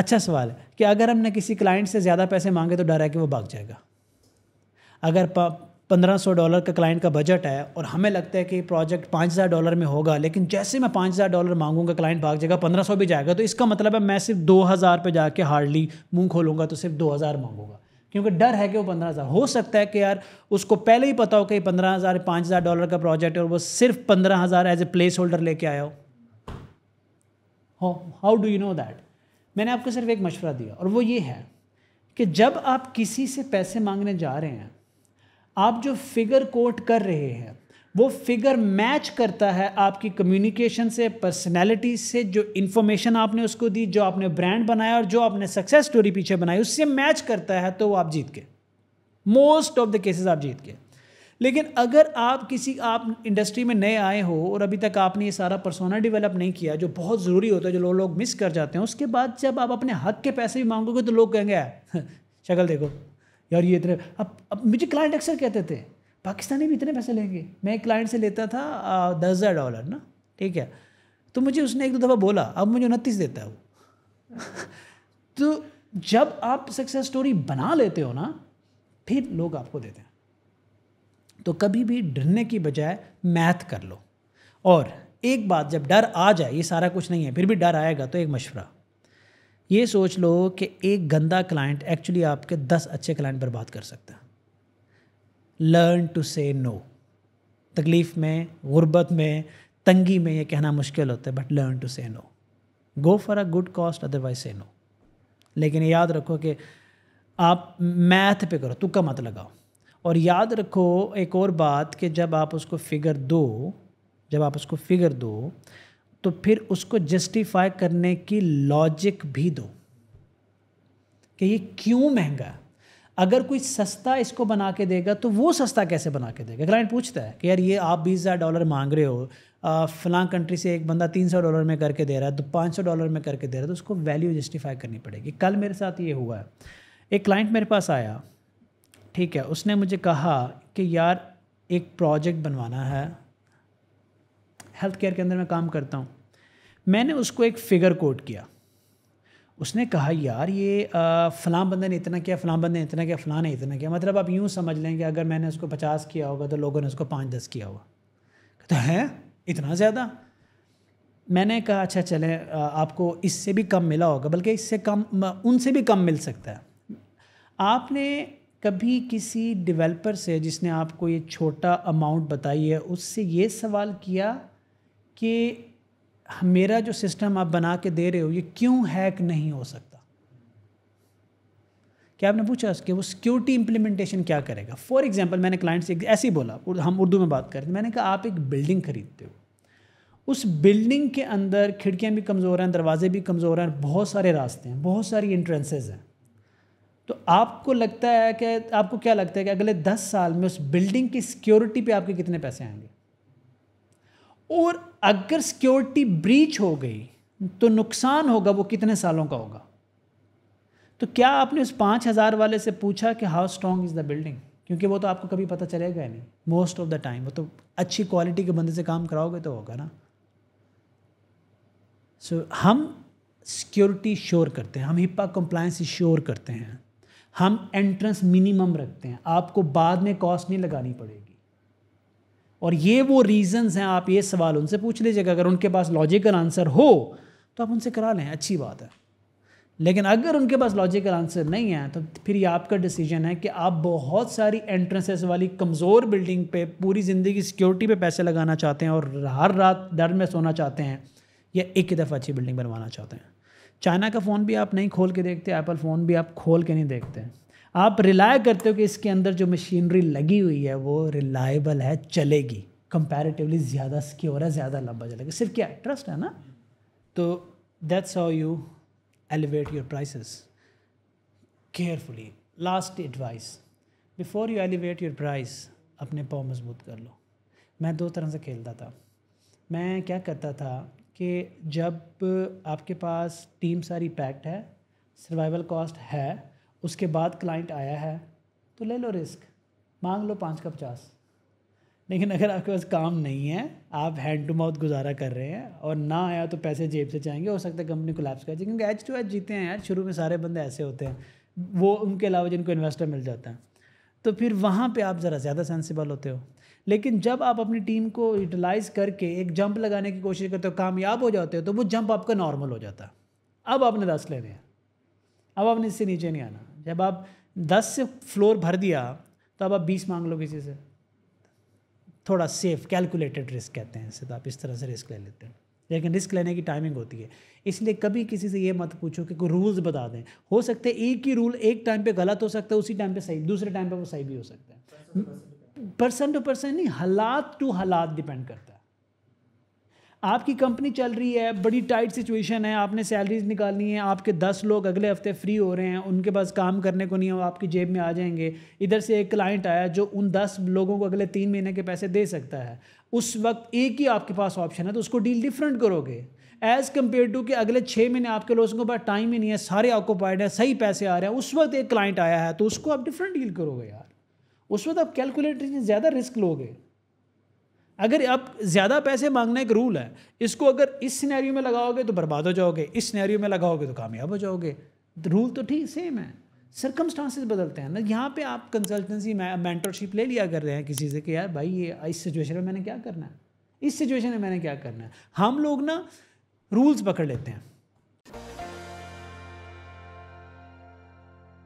अच्छा सवाल है कि अगर हमने किसी क्लाइंट से ज़्यादा पैसे मांगे तो डर है कि वो भाग जाएगा अगर पंद्रह सौ डॉलर का क्लाइंट का बजट है और हमें लगता है कि प्रोजेक्ट पाँच हज़ार डॉलर में होगा लेकिन जैसे मैं पाँच हज़ार डॉलर मांगूंगा क्लाइंट भाग जाएगा पंद्रह सौ भी जाएगा तो इसका मतलब है मैं सिर्फ दो हज़ार पर जाके हार्डली मुंह खोलूंगा तो सिर्फ दो हज़ार मांगूंगा क्योंकि डर है कि वो पंद्रह हज़ार हो सकता है कि यार उसको पहले ही पता हो कि पंद्रह हज़ार पाँच हज़ार डॉलर का प्रोजेक्ट है और वो सिर्फ पंद्रह हज़ार एज ए प्लेस होल्डर लेके आया हो how do you know that मैंने आपको सिर्फ एक मशवरा दिया और वो ये है कि जब आप किसी से पैसे मांगने जा रहे हैं आप जो फिगर कोट कर रहे हैं वो फिगर मैच करता है आपकी कम्युनिकेशन से पर्सनैलिटी से जो इन्फॉर्मेशन आपने उसको दी जो आपने ब्रांड बनाया और जो आपने सक्सेस स्टोरी पीछे बनाई उससे मैच करता है तो वो आप जीत के मोस्ट ऑफ द केसेस आप जीत के लेकिन अगर आप किसी आप इंडस्ट्री में नए आए हो और अभी तक आपने ये सारा पर्सोना डिवेलप नहीं किया जो बहुत ज़रूरी होता है जो लोग लो मिस कर जाते हैं उसके बाद जब आप अपने हक के पैसे भी मांगोगे तो लोग कहेंगे हाँ, शक्ल देखो यार ये इतने अब अब मुझे क्लाइंट अक्सर कहते थे पाकिस्तानी भी इतने पैसे लेंगे मैं एक क्लाइंट से लेता था दस हज़ार डॉलर ना ठीक है तो मुझे उसने एक दो दफ़ा बोला अब मुझे उनतीस देता है वो तो जब आप सक्सेस स्टोरी बना लेते हो ना फिर लोग आपको देते हैं तो कभी भी डरने की बजाय मैथ कर लो और एक बात जब डर आ जाए ये सारा कुछ नहीं है फिर भी डर आएगा तो एक मशवरा ये सोच लो कि एक गंदा क्लाइंट एक्चुअली आपके दस अच्छे क्लाइंट बर्बाद कर सकता है लर्न टू से नो तकलीफ़ में गुर्बत में तंगी में ये कहना मुश्किल होता है but learn to say no go for a good cost otherwise say no लेकिन याद रखो कि आप मैथ पे करो तुक्का मत लगाओ और याद रखो एक और बात कि जब आप उसको फिगर दो जब आप उसको फिगर दो तो फिर उसको जस्टिफाई करने की लॉजिक भी दो कि ये क्यों महंगा अगर कोई सस्ता इसको बना के देगा तो वो सस्ता कैसे बना के देगा क्लाइंट पूछता है कि यार ये आप बीस हज़ार डॉलर मांग रहे हो फलां कंट्री से एक बंदा तीन सौ डॉलर में करके दे रहा है तो पाँच सौ डॉलर में करके दे रहा है तो उसको वैल्यू जस्टिफाई करनी पड़ेगी कल मेरे साथ ये हुआ है एक क्लाइंट मेरे पास आया ठीक है उसने मुझे कहा कि यार एक प्रोजेक्ट बनवाना है हेल्थ केयर के अंदर मैं काम करता हूँ मैंने उसको एक फिगर कोट किया उसने कहा यार ये फ़लाँ बंदे ने इतना किया फ़लाँ बंदे ने इतना किया फ़लाँ ने इतना किया मतलब आप यूँ समझ लें कि अगर मैंने उसको पचास किया होगा तो लोगों ने उसको पाँच दस किया होगा कहते हैं इतना ज़्यादा मैंने कहा अच्छा चले आपको इससे भी कम मिला होगा बल्कि इससे कम उनसे भी कम मिल सकता है आपने कभी किसी डेवलपर से जिसने आपको ये छोटा अमाउंट बताई है उससे ये सवाल किया कि मेरा जो सिस्टम आप बना के दे रहे हो ये क्यों हैक नहीं हो सकता क्या आपने पूछा उसके वो सिक्योरिटी इम्प्लीमेंटेशन क्या करेगा फॉर एग्जाम्पल मैंने क्लाइंट से ऐसे ही बोला हम उर्दू में बात करते मैंने कहा आप एक बिल्डिंग खरीदते हो उस बिल्डिंग के अंदर खिड़कियाँ भी कमज़ोर हैं दरवाजे भी कमज़ोर हैं बहुत सारे रास्ते हैं बहुत सारी इंट्रेंसेज हैं तो आपको लगता है कि आपको क्या लगता है कि अगले दस साल में उस बिल्डिंग की सिक्योरिटी पे आपके कितने पैसे आएंगे और अगर सिक्योरिटी ब्रीच हो गई तो नुकसान होगा वो कितने सालों का होगा तो क्या आपने उस पाँच हज़ार वाले से पूछा कि how strong is the building क्योंकि वो तो आपको कभी पता चलेगा ही नहीं मोस्ट ऑफ द टाइम वो तो अच्छी क्वालिटी के बंदे से काम कराओगे तो होगा ना सो so, हम सिक्योरिटी श्योर करते हैं हम हिप्पा कंप्लायंस श्योर करते हैं हम एंट्रेंस मिनिमम रखते हैं आपको बाद में कॉस्ट नहीं लगानी पड़ेगी और ये वो रीज़न्स हैं आप ये सवाल उनसे पूछ लीजिएगा अगर उनके पास लॉजिकल आंसर हो तो आप उनसे करा लें अच्छी बात है लेकिन अगर उनके पास लॉजिकल आंसर नहीं है तो फिर ये आपका डिसीजन है कि आप बहुत सारी एंट्रेंसेस वाली कमज़ोर बिल्डिंग पे पूरी ज़िंदगी सिक्योरिटी पे पैसे लगाना चाहते हैं और हर रात डर में सोना चाहते हैं या एक ही दफ़ा अच्छी बिल्डिंग बनवाना चाहते हैं चाइना का फ़ोन भी आप नहीं खोल के देखते एप्पल फ़ोन भी आप खोल के नहीं देखते आप रिलाय करते हो कि इसके अंदर जो मशीनरी लगी हुई है वो रिलायबल है चलेगी कंपैरेटिवली ज़्यादा सिक्योर है ज़्यादा लंबा चलेगा सिर्फ क्या ट्रस्ट है ना तो that's how you elevate your prices carefully last advice before you elevate your price अपने पाँव मजबूत कर लो मैं दो तरह से खेलता था मैं क्या करता था कि जब आपके पास टीम सारी पैक्ड है सर्वाइवल कॉस्ट है उसके बाद क्लाइंट आया है तो ले लो रिस्क मांग लो पाँच का पचास लेकिन अगर आपके पास काम नहीं है आप हैंड टू माउथ गुजारा कर रहे हैं और ना आया तो पैसे जेब से जाएंगे हो सकता है कंपनी लैप्स कर जाए क्योंकि एच टू एच जीते हैं यार शुरू में सारे बंदे ऐसे होते हैं वो उनके अलावा जिनको इन्वेस्टर मिल जाता है तो फिर वहाँ पे आप ज़रा ज़्यादा सेंसिबल होते हो लेकिन जब आप अपनी टीम को यूटिलाइज़ करके एक जंप लगाने की कोशिश करते हो कामयाब हो जाते हो तो वो जंप आपका नॉर्मल हो जाता है अब आपने दस लेने हैं अब आपने इससे नीचे नहीं आना जब आप दस से फ्लोर भर दिया तो अब आप बीस मांग लो किसी से थोड़ा सेफ कैलकुलेटेड रिस्क कहते हैं इसे तो आप इस तरह से रिस्क ले लेते हैं लेकिन रिस्क लेने की टाइमिंग होती है इसलिए कभी किसी से ये मत पूछो कि कोई रूल्स बता दें हो सकते हैं एक ही रूल एक टाइम पे गलत हो सकता है उसी टाइम पे सही दूसरे टाइम पे वो सही भी हो सकता है पर्सन टू पर्सन नहीं हालात टू हालात डिपेंड करता है आपकी कंपनी चल रही है बड़ी टाइट सिचुएशन है आपने सैलरीज निकालनी है आपके दस लोग अगले हफ्ते फ्री हो रहे हैं उनके पास काम करने को नहीं हो आपकी जेब में आ जाएंगे इधर से एक क्लाइंट आया जो उन दस लोगों को अगले तीन महीने के पैसे दे सकता है उस वक्त एक ही आपके पास ऑप्शन है तो उसको डील डिफरेंट करोगे एज़ कम्पेयर टू कि अगले छः महीने आपके लोगों के पास टाइम ही नहीं है सारे ऑक्यूपाइड हैं सही पैसे आ रहे हैं उस वक्त एक क्लाइंट आया है तो उसको आप डिफरेंट डील करोगे यार उस वक्त आप कैलकुलेटर से ज़्यादा रिस्क लोगे अगर आप ज़्यादा पैसे मांगने एक रूल है इसको अगर इस सिनेरियो में लगाओगे तो बर्बाद हो जाओगे इस सिनेरियो में लगाओगे तो कामयाब हो जाओगे रूल तो ठीक सेम है सरकमस्टांसिस बदलते हैं ना यहाँ पे आप कंसल्टेंसी मैंटरशिप ले लिया कर रहे हैं किसी से कि यार भाई ये इस सिचुएशन में मैंने क्या करना है इस सिचुएशन में मैंने क्या करना है हम लोग ना रूल्स पकड़ लेते हैं